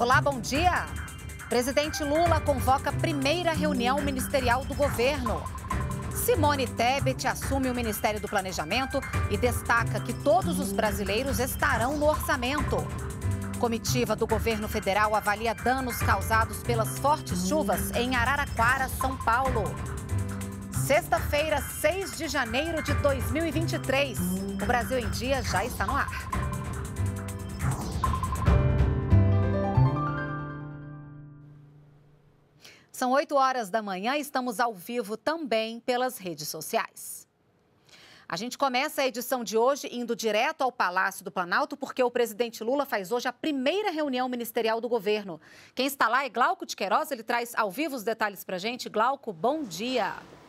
Olá, bom dia. Presidente Lula convoca primeira reunião ministerial do governo. Simone Tebet assume o Ministério do Planejamento e destaca que todos os brasileiros estarão no orçamento. Comitiva do governo federal avalia danos causados pelas fortes chuvas em Araraquara, São Paulo. Sexta-feira, 6 de janeiro de 2023. O Brasil em Dia já está no ar. São 8 horas da manhã e estamos ao vivo também pelas redes sociais. A gente começa a edição de hoje indo direto ao Palácio do Planalto, porque o presidente Lula faz hoje a primeira reunião ministerial do governo. Quem está lá é Glauco de Queiroz, ele traz ao vivo os detalhes para a gente. Glauco, bom dia. Bom dia.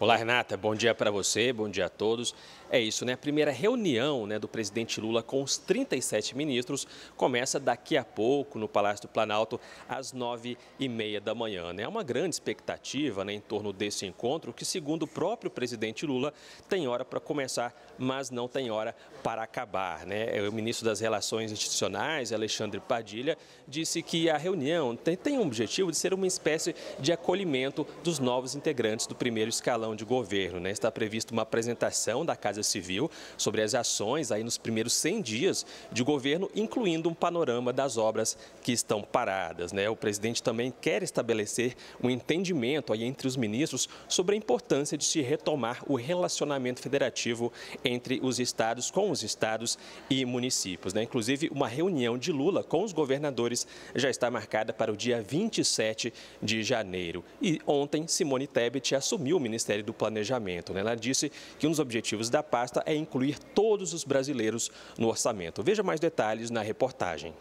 Olá, Renata. Bom dia para você, bom dia a todos. É isso, né? A primeira reunião né, do presidente Lula com os 37 ministros começa daqui a pouco no Palácio do Planalto, às 9h30 da manhã. Né? Há uma grande expectativa né, em torno desse encontro, que, segundo o próprio presidente Lula, tem hora para começar, mas não tem hora para acabar. Né? É, o ministro das Relações Institucionais, Alexandre Padilha, disse que a reunião tem, tem um objetivo de ser uma espécie de acolhimento dos novos integrantes do primeiro escalão de governo. Né? Está prevista uma apresentação da Casa Civil sobre as ações aí nos primeiros 100 dias de governo, incluindo um panorama das obras que estão paradas. Né? O presidente também quer estabelecer um entendimento aí entre os ministros sobre a importância de se retomar o relacionamento federativo entre os estados, com os estados e municípios. Né? Inclusive, uma reunião de Lula com os governadores já está marcada para o dia 27 de janeiro. E ontem, Simone Tebet assumiu o Ministério Ministério do Planejamento. Né? Ela disse que um dos objetivos da pasta é incluir todos os brasileiros no orçamento. Veja mais detalhes na reportagem.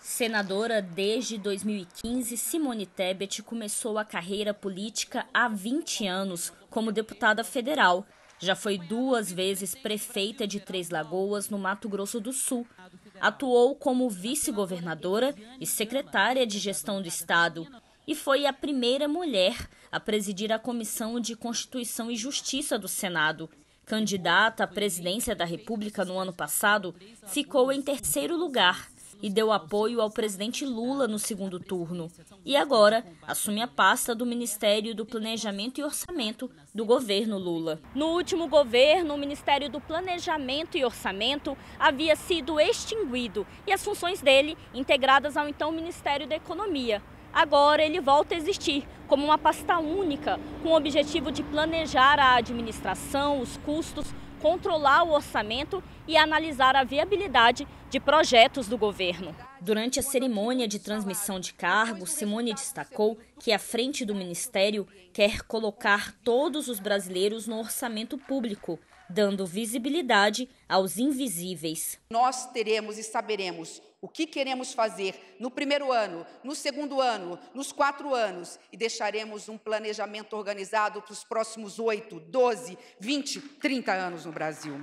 Senadora desde 2015, Simone Tebet começou a carreira política há 20 anos como deputada federal. Já foi duas vezes prefeita de Três Lagoas, no Mato Grosso do Sul. Atuou como vice-governadora e secretária de gestão do Estado. E foi a primeira mulher a presidir a Comissão de Constituição e Justiça do Senado. Candidata à presidência da República no ano passado, ficou em terceiro lugar e deu apoio ao presidente Lula no segundo turno. E agora assume a pasta do Ministério do Planejamento e Orçamento do governo Lula. No último governo, o Ministério do Planejamento e Orçamento havia sido extinguido e as funções dele integradas ao então Ministério da Economia agora ele volta a existir como uma pasta única, com o objetivo de planejar a administração, os custos, controlar o orçamento e analisar a viabilidade de projetos do governo. Durante a cerimônia de transmissão de cargos, Simone destacou que a frente do ministério quer colocar todos os brasileiros no orçamento público, dando visibilidade aos invisíveis. Nós teremos e saberemos o que queremos fazer no primeiro ano, no segundo ano, nos quatro anos e deixaremos um planejamento organizado para os próximos 8, 12, 20, 30 anos no Brasil.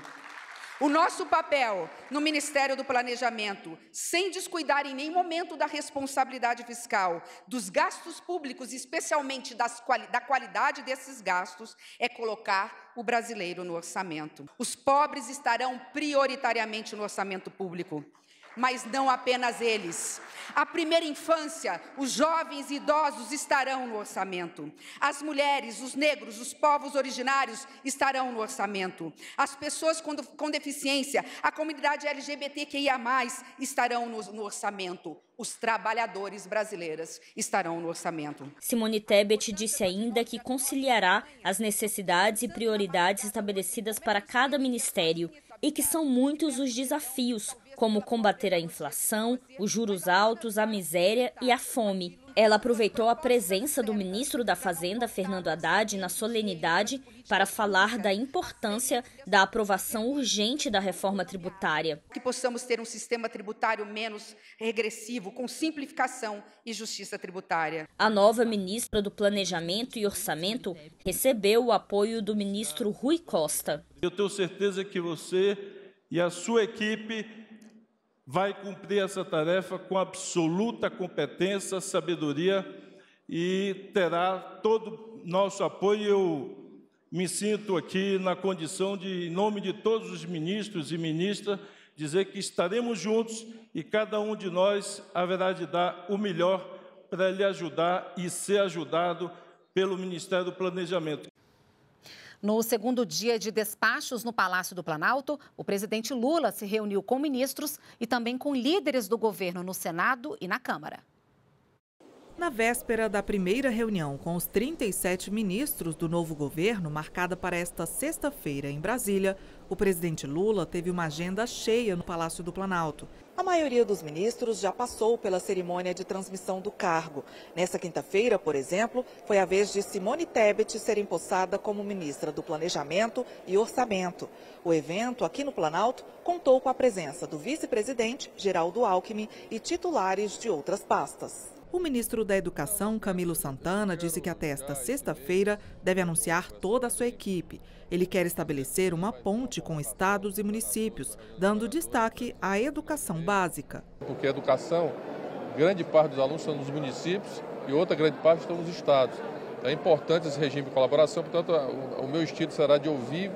O nosso papel no Ministério do Planejamento, sem descuidar em nenhum momento da responsabilidade fiscal, dos gastos públicos, especialmente das, da qualidade desses gastos, é colocar o brasileiro no orçamento. Os pobres estarão prioritariamente no orçamento público mas não apenas eles. A primeira infância, os jovens e idosos estarão no orçamento. As mulheres, os negros, os povos originários estarão no orçamento. As pessoas com, com deficiência, a comunidade LGBTQIA, estarão no, no orçamento os trabalhadores brasileiros estarão no orçamento. Simone Tebet disse ainda que conciliará as necessidades e prioridades estabelecidas para cada ministério e que são muitos os desafios como combater a inflação, os juros altos, a miséria e a fome. Ela aproveitou a presença do ministro da Fazenda, Fernando Haddad, na solenidade para falar da importância da aprovação urgente da reforma tributária. Que possamos ter um sistema tributário menos regressivo, com simplificação e justiça tributária. A nova ministra do Planejamento e Orçamento recebeu o apoio do ministro Rui Costa. Eu tenho certeza que você e a sua equipe vai cumprir essa tarefa com absoluta competência, sabedoria e terá todo nosso apoio. Eu me sinto aqui na condição de, em nome de todos os ministros e ministras, dizer que estaremos juntos e cada um de nós haverá de dar o melhor para lhe ajudar e ser ajudado pelo Ministério do Planejamento. No segundo dia de despachos no Palácio do Planalto, o presidente Lula se reuniu com ministros e também com líderes do governo no Senado e na Câmara. Na véspera da primeira reunião com os 37 ministros do novo governo, marcada para esta sexta-feira em Brasília, o presidente Lula teve uma agenda cheia no Palácio do Planalto. A maioria dos ministros já passou pela cerimônia de transmissão do cargo. Nessa quinta-feira, por exemplo, foi a vez de Simone Tebet ser empossada como ministra do Planejamento e Orçamento. O evento, aqui no Planalto, contou com a presença do vice-presidente, Geraldo Alckmin, e titulares de outras pastas. O ministro da Educação, Camilo Santana, disse que até esta sexta-feira deve anunciar toda a sua equipe. Ele quer estabelecer uma ponte com estados e municípios, dando destaque à educação básica. Porque a educação, grande parte dos alunos estão nos municípios e outra grande parte estão nos estados. É importante esse regime de colaboração, portanto, o meu estilo será de ouvir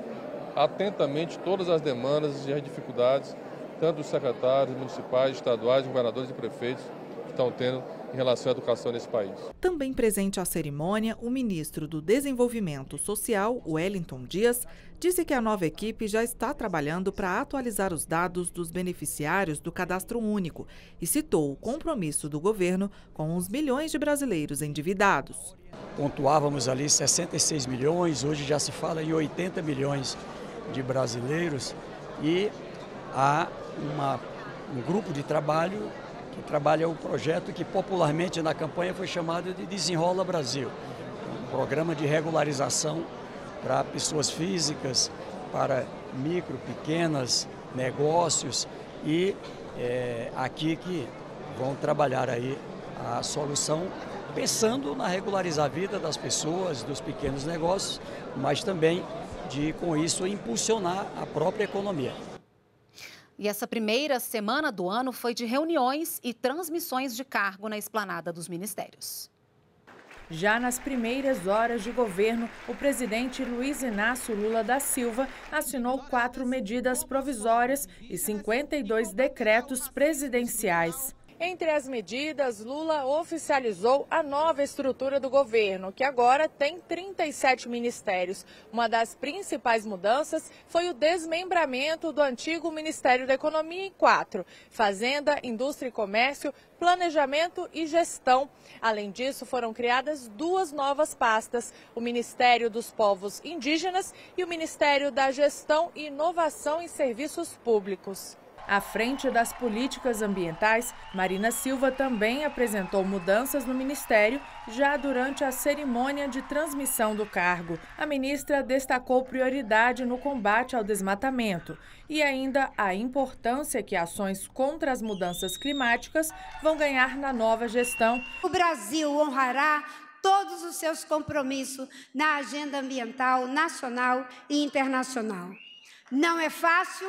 atentamente todas as demandas e as dificuldades, tanto dos secretários municipais, estaduais, governadores e prefeitos que estão tendo em relação à educação nesse país. Também presente à cerimônia, o ministro do Desenvolvimento Social, Wellington Dias, disse que a nova equipe já está trabalhando para atualizar os dados dos beneficiários do cadastro único e citou o compromisso do governo com os milhões de brasileiros endividados. Pontuávamos ali 66 milhões, hoje já se fala em 80 milhões de brasileiros e há uma, um grupo de trabalho que trabalha o projeto que popularmente na campanha foi chamado de Desenrola Brasil um programa de regularização para pessoas físicas, para micro, pequenas negócios e é, aqui que vão trabalhar aí a solução pensando na regularizar a vida das pessoas, dos pequenos negócios, mas também de com isso impulsionar a própria economia. E essa primeira semana do ano foi de reuniões e transmissões de cargo na esplanada dos ministérios. Já nas primeiras horas de governo, o presidente Luiz Inácio Lula da Silva assinou quatro medidas provisórias e 52 decretos presidenciais. Entre as medidas, Lula oficializou a nova estrutura do governo, que agora tem 37 ministérios. Uma das principais mudanças foi o desmembramento do antigo Ministério da Economia em quatro: Fazenda, Indústria e Comércio, Planejamento e Gestão. Além disso, foram criadas duas novas pastas: o Ministério dos Povos Indígenas e o Ministério da Gestão, e Inovação em Serviços Públicos. À frente das políticas ambientais, Marina Silva também apresentou mudanças no ministério já durante a cerimônia de transmissão do cargo. A ministra destacou prioridade no combate ao desmatamento e ainda a importância que ações contra as mudanças climáticas vão ganhar na nova gestão. O Brasil honrará todos os seus compromissos na agenda ambiental nacional e internacional. Não é fácil,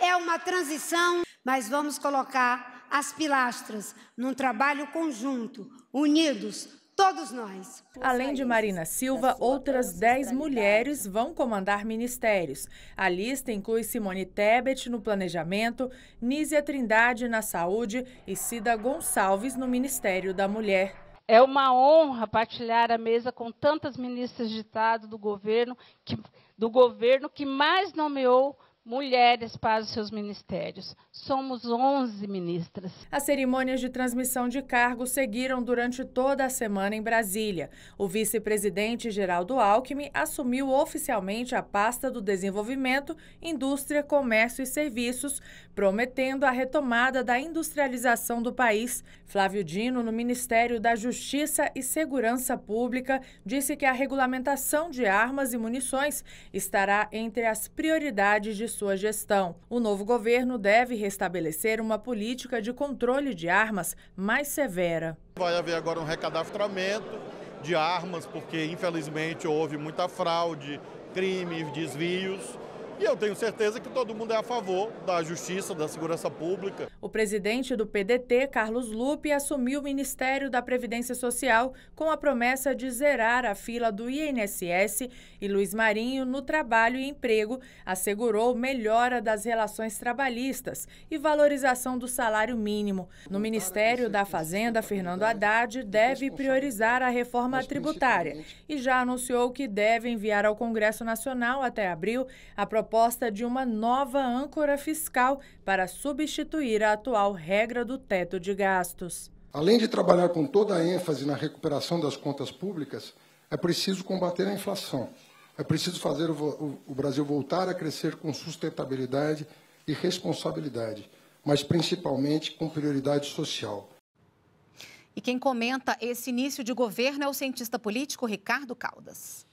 é uma transição, mas vamos colocar as pilastras num trabalho conjunto, unidos, todos nós. Além de Marina Silva, outras 10 mulheres vão comandar ministérios. A lista inclui Simone Tebet no planejamento, Nízia Trindade na saúde e Cida Gonçalves no Ministério da Mulher. É uma honra partilhar a mesa com tantas ministras de Estado do governo que, do governo que mais nomeou Mulheres para os seus ministérios. Somos 11 ministras. As cerimônias de transmissão de cargos seguiram durante toda a semana em Brasília. O vice-presidente Geraldo Alckmin assumiu oficialmente a pasta do Desenvolvimento, Indústria, Comércio e Serviços prometendo a retomada da industrialização do país. Flávio Dino, no Ministério da Justiça e Segurança Pública, disse que a regulamentação de armas e munições estará entre as prioridades de sua gestão. O novo governo deve restabelecer uma política de controle de armas mais severa. Vai haver agora um recadastramento de armas, porque infelizmente houve muita fraude, crimes, desvios. E eu tenho certeza que todo mundo é a favor da justiça, da segurança pública. O presidente do PDT, Carlos Lupe, assumiu o Ministério da Previdência Social com a promessa de zerar a fila do INSS e Luiz Marinho, no trabalho e emprego, assegurou melhora das relações trabalhistas e valorização do salário mínimo. No tá Ministério da Fazenda, Fernando Haddad deve priorizar a reforma tributária e já anunciou que deve enviar ao Congresso Nacional até abril a proposta proposta de uma nova âncora fiscal para substituir a atual regra do teto de gastos. Além de trabalhar com toda a ênfase na recuperação das contas públicas, é preciso combater a inflação. É preciso fazer o Brasil voltar a crescer com sustentabilidade e responsabilidade, mas principalmente com prioridade social. E quem comenta esse início de governo é o cientista político Ricardo Caldas.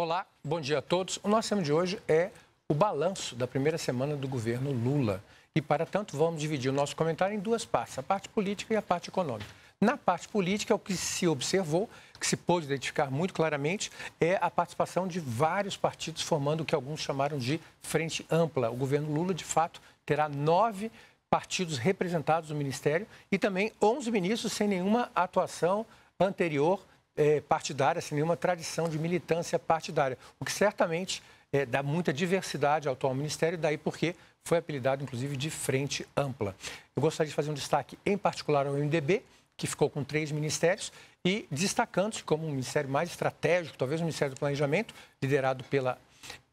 Olá, bom dia a todos. O nosso tema de hoje é o balanço da primeira semana do governo Lula. E, para tanto, vamos dividir o nosso comentário em duas partes, a parte política e a parte econômica. Na parte política, o que se observou, que se pôde identificar muito claramente, é a participação de vários partidos formando o que alguns chamaram de frente ampla. O governo Lula, de fato, terá nove partidos representados no Ministério e também 11 ministros sem nenhuma atuação anterior é, partidária, sem nenhuma tradição de militância partidária, o que certamente é, dá muita diversidade ao atual ministério, daí porque foi apelidado, inclusive, de Frente Ampla. Eu gostaria de fazer um destaque em particular ao MDB, que ficou com três ministérios, e destacando-se como um ministério mais estratégico, talvez o Ministério do Planejamento, liderado pela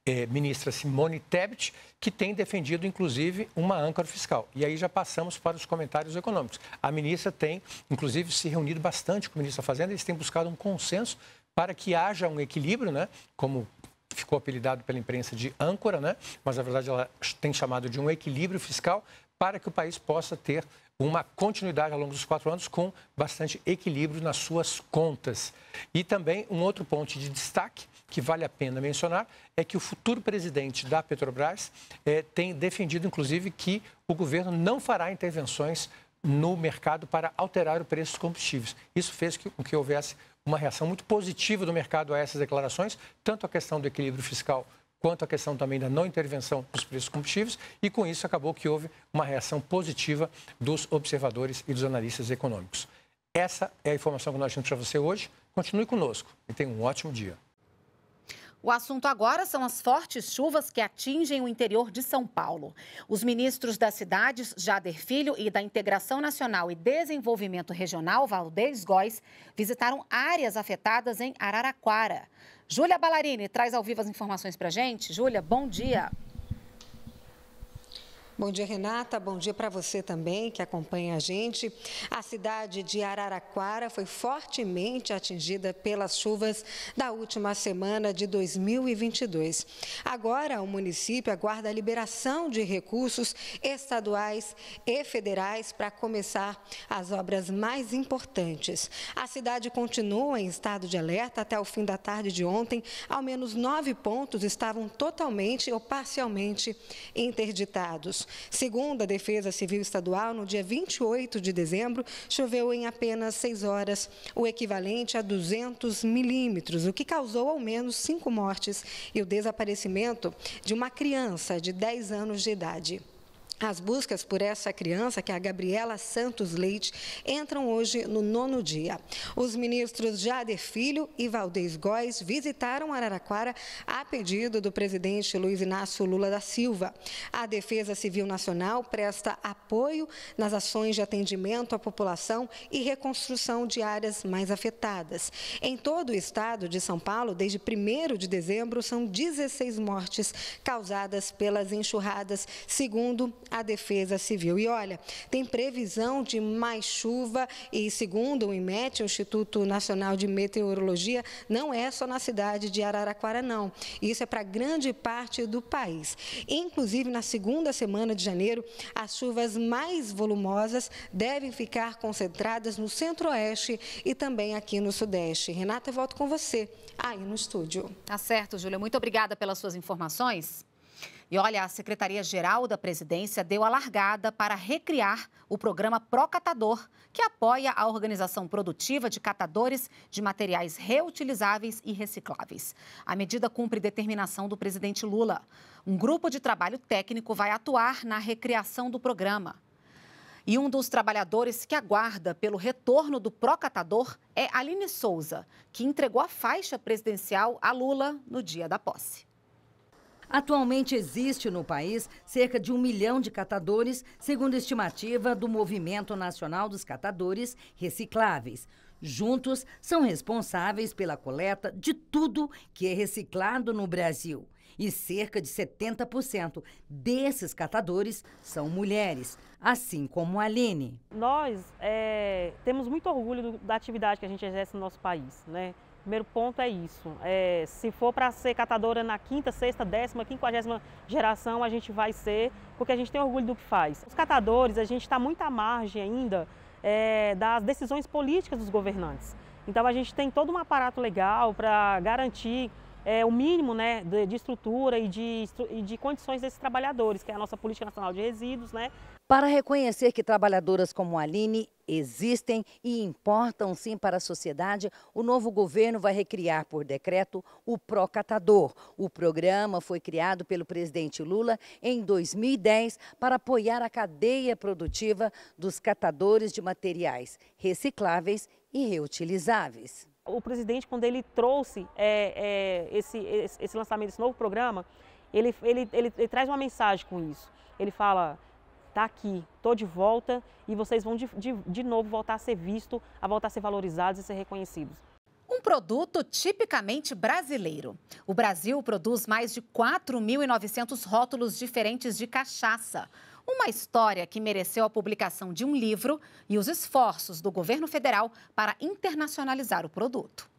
eh, ministra Simone Tebet, que tem defendido, inclusive, uma âncora fiscal. E aí já passamos para os comentários econômicos. A ministra tem, inclusive, se reunido bastante com o ministro da Fazenda, eles têm buscado um consenso para que haja um equilíbrio, né? como ficou apelidado pela imprensa de âncora, né? mas na verdade ela tem chamado de um equilíbrio fiscal para que o país possa ter uma continuidade ao longo dos quatro anos com bastante equilíbrio nas suas contas. E também um outro ponto de destaque que vale a pena mencionar é que o futuro presidente da Petrobras é, tem defendido, inclusive, que o governo não fará intervenções no mercado para alterar o preço dos combustíveis. Isso fez com que houvesse uma reação muito positiva do mercado a essas declarações, tanto a questão do equilíbrio fiscal quanto a questão também da não intervenção dos preços combustíveis, e com isso acabou que houve uma reação positiva dos observadores e dos analistas econômicos. Essa é a informação que nós temos para você hoje. Continue conosco e tenha um ótimo dia. O assunto agora são as fortes chuvas que atingem o interior de São Paulo. Os ministros das cidades, Jader Filho, e da Integração Nacional e Desenvolvimento Regional, Valdez Góes, visitaram áreas afetadas em Araraquara. Júlia Ballarini traz ao vivo as informações para a gente. Júlia, bom dia. Bom dia, Renata. Bom dia para você também que acompanha a gente. A cidade de Araraquara foi fortemente atingida pelas chuvas da última semana de 2022. Agora, o município aguarda a liberação de recursos estaduais e federais para começar as obras mais importantes. A cidade continua em estado de alerta até o fim da tarde de ontem. Ao menos nove pontos estavam totalmente ou parcialmente interditados. Segundo a Defesa Civil Estadual, no dia 28 de dezembro, choveu em apenas 6 horas, o equivalente a 200 milímetros, o que causou ao menos 5 mortes e o desaparecimento de uma criança de 10 anos de idade. As buscas por essa criança, que é a Gabriela Santos Leite, entram hoje no nono dia. Os ministros Jader Filho e Valdez Góes visitaram Araraquara a pedido do presidente Luiz Inácio Lula da Silva. A Defesa Civil Nacional presta apoio nas ações de atendimento à população e reconstrução de áreas mais afetadas. Em todo o estado de São Paulo, desde 1 de dezembro, são 16 mortes causadas pelas enxurradas, segundo a Defesa Civil. E olha, tem previsão de mais chuva e, segundo o IMET, o Instituto Nacional de Meteorologia, não é só na cidade de Araraquara, não. Isso é para grande parte do país. Inclusive, na segunda semana de janeiro, as chuvas mais volumosas devem ficar concentradas no centro-oeste e também aqui no sudeste. Renata, eu volto com você aí no estúdio. Tá certo, Júlia. Muito obrigada pelas suas informações. E olha, a Secretaria-Geral da Presidência deu a largada para recriar o programa Procatador, que apoia a organização produtiva de catadores de materiais reutilizáveis e recicláveis. A medida cumpre determinação do presidente Lula. Um grupo de trabalho técnico vai atuar na recriação do programa. E um dos trabalhadores que aguarda pelo retorno do Procatador é Aline Souza, que entregou a faixa presidencial a Lula no dia da posse. Atualmente existe no país cerca de um milhão de catadores, segundo estimativa do Movimento Nacional dos Catadores Recicláveis. Juntos, são responsáveis pela coleta de tudo que é reciclado no Brasil. E cerca de 70% desses catadores são mulheres, assim como a Aline. Nós é, temos muito orgulho do, da atividade que a gente exerce no nosso país. Né? primeiro ponto é isso. É, se for para ser catadora na quinta, sexta, décima, quinquagésima geração, a gente vai ser, porque a gente tem orgulho do que faz. Os catadores, a gente está muito à margem ainda é, das decisões políticas dos governantes. Então a gente tem todo um aparato legal para garantir é, o mínimo né, de, de estrutura e de, e de condições desses trabalhadores, que é a nossa Política Nacional de Resíduos. Né. Para reconhecer que trabalhadoras como a Aline existem e importam sim para a sociedade, o novo governo vai recriar por decreto o Procatador. O programa foi criado pelo presidente Lula em 2010 para apoiar a cadeia produtiva dos catadores de materiais recicláveis e reutilizáveis o presidente, quando ele trouxe é, é, esse, esse lançamento desse novo programa, ele, ele, ele, ele, traz uma mensagem com isso. Ele fala, tá aqui, tô de volta e vocês vão de, de, de novo voltar a ser visto, a voltar a ser valorizados e ser reconhecidos. Um produto tipicamente brasileiro. O Brasil produz mais de 4.900 rótulos diferentes de cachaça. Uma história que mereceu a publicação de um livro e os esforços do governo federal para internacionalizar o produto.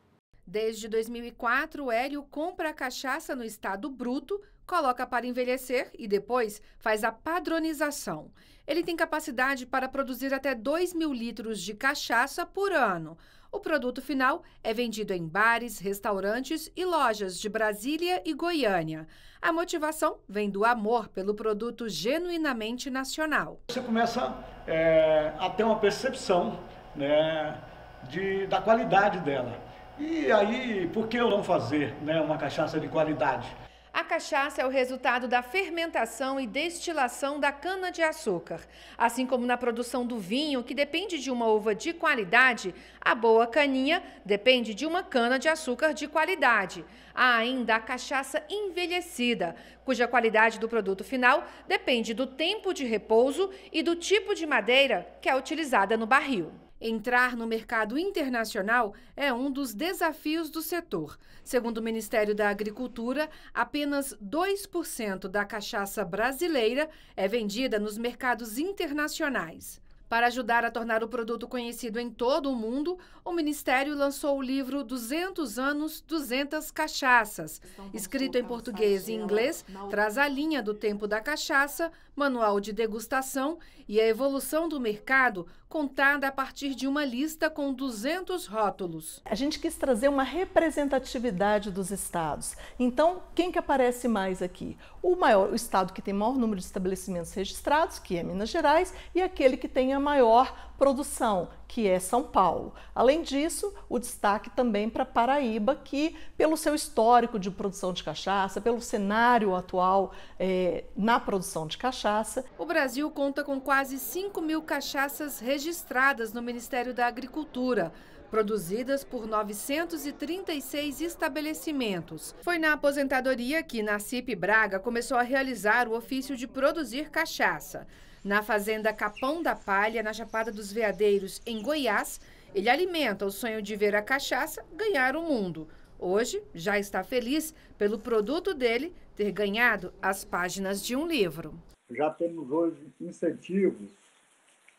Desde 2004, Hélio compra a cachaça no estado bruto, coloca para envelhecer e depois faz a padronização. Ele tem capacidade para produzir até 2 mil litros de cachaça por ano. O produto final é vendido em bares, restaurantes e lojas de Brasília e Goiânia. A motivação vem do amor pelo produto genuinamente nacional. Você começa é, a ter uma percepção né, de, da qualidade dela e aí, por que eu não fazer né, uma cachaça de qualidade? A cachaça é o resultado da fermentação e destilação da cana-de-açúcar. Assim como na produção do vinho, que depende de uma uva de qualidade, a boa caninha depende de uma cana-de-açúcar de qualidade. Há ainda a cachaça envelhecida, cuja qualidade do produto final depende do tempo de repouso e do tipo de madeira que é utilizada no barril. Entrar no mercado internacional é um dos desafios do setor. Segundo o Ministério da Agricultura, apenas 2% da cachaça brasileira é vendida nos mercados internacionais. Para ajudar a tornar o produto conhecido em todo o mundo, o Ministério lançou o livro 200 anos, 200 cachaças. Escrito em português e inglês, traz a linha do tempo da cachaça manual de degustação e a evolução do mercado contada a partir de uma lista com 200 rótulos. A gente quis trazer uma representatividade dos estados. Então, quem que aparece mais aqui? O maior, o estado que tem maior número de estabelecimentos registrados, que é Minas Gerais, e aquele que tem a maior produção, que é São Paulo. Além disso, o destaque também para Paraíba, que, pelo seu histórico de produção de cachaça, pelo cenário atual eh, na produção de cachaça. O Brasil conta com quase 5 mil cachaças registradas no Ministério da Agricultura produzidas por 936 estabelecimentos. Foi na aposentadoria que Nacipe Braga começou a realizar o ofício de produzir cachaça. Na fazenda Capão da Palha, na Chapada dos Veadeiros, em Goiás, ele alimenta o sonho de ver a cachaça ganhar o mundo. Hoje, já está feliz pelo produto dele ter ganhado as páginas de um livro. Já temos hoje incentivos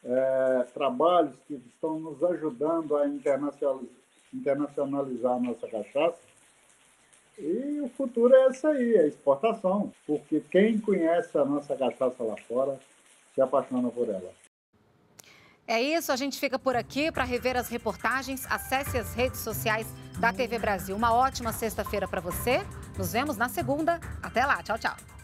é, trabalhos que estão nos ajudando a internacionalizar a nossa cachaça. E o futuro é essa aí, a é exportação, porque quem conhece a nossa cachaça lá fora se apaixona por ela. É isso, a gente fica por aqui. Para rever as reportagens, acesse as redes sociais da TV Brasil. Uma ótima sexta-feira para você. Nos vemos na segunda. Até lá. Tchau, tchau.